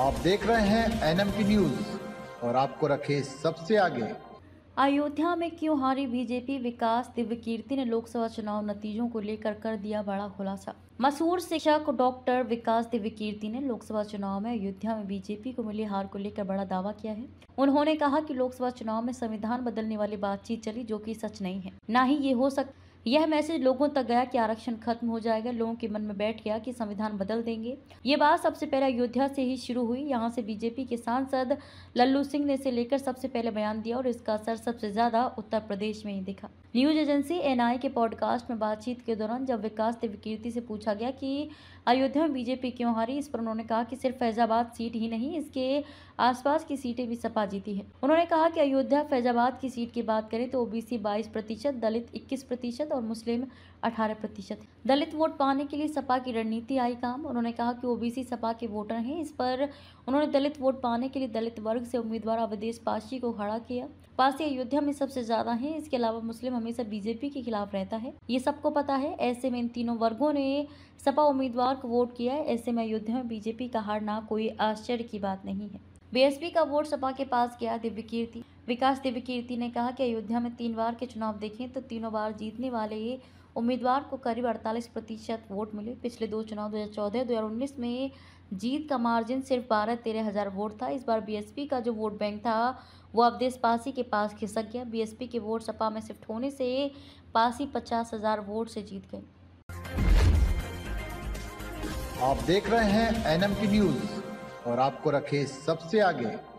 आप देख रहे हैं पी न्यूज और आपको रखे सबसे आगे अयोध्या में क्यों हारी बीजेपी विकास दिव्य कीर्ति ने लोकसभा चुनाव नतीजों को लेकर कर दिया बड़ा खुलासा मशहूर शिक्षक डॉक्टर विकास दिव्य कीर्ति ने लोकसभा चुनाव में अयोध्या में बीजेपी को मिली हार को लेकर बड़ा दावा किया है उन्होंने कहा कि लोकसभा चुनाव में संविधान बदलने वाली बातचीत चली जो कि सच नहीं है न ही ये हो सकता यह मैसेज लोगों तक गया कि आरक्षण खत्म हो जाएगा लोगों के मन में बैठ गया कि संविधान बदल देंगे ये बात सबसे पहले अयोध्या से ही शुरू हुई यहाँ से बीजेपी के सांसद लल्लू सिंह ने इसे लेकर सबसे पहले बयान दिया और इसका असर सबसे ज़्यादा उत्तर प्रदेश में ही दिखा न्यूज एजेंसी एन के पॉडकास्ट में बातचीत के दौरान जब विकास कीर्ति से पूछा गया कि अयोध्या में बीजेपी क्यों हारी इस पर उन्होंने कहा कि सिर्फ फैजाबाद सीट ही नहीं इसके आसपास की सीटें भी सपा जीती है उन्होंने कहा कि अयोध्या फैजाबाद की सीट की बात करें तो ओबीसी 22 प्रतिशत दलित 21 प्रतिशत और मुस्लिम अठारह प्रतिशत दलित वोट पाने के लिए सपा की रणनीति आई काम उन्होंने कहा कि ओबीसी सपा के वोटर हैं इस पर उन्होंने दलित वोट पाने के लिए दलित वर्ग से उम्मीदवार अवधेश पासी को खड़ा किया पासी अयोध्या में सबसे ज्यादा है इसके अलावा मुस्लिम हमेशा बीजेपी के खिलाफ रहता है ये सबको पता है ऐसे में इन तीनों वर्गो ने सपा उम्मीदवार को वोट किया है ऐसे में अयोध्या में बीजेपी का हारना कोई आश्चर्य की बात नहीं है बीएसपी का वोट सपा के पास गया दिव्य कीर्ति विकास देवी कीर्ति ने कहा कि अयोध्या में तीन बार के चुनाव देखें तो तीनों बार जीतने वाले ये उम्मीदवार को करीब 48 प्रतिशत वोट मिले पिछले दो चुनाव 2014 2019 में जीत का मार्जिन सिर्फ बारह तेरह हज़ार वोट था इस बार बीएसपी का जो वोट बैंक था वो अब देश पासी के पास खिसक गया बीएसपी के वोट सपा में शिफ्ट होने से पासी पचास हज़ार वोट से जीत गए आप देख रहे हैं एनएम की न्यूज़ और आपको रखे सबसे आगे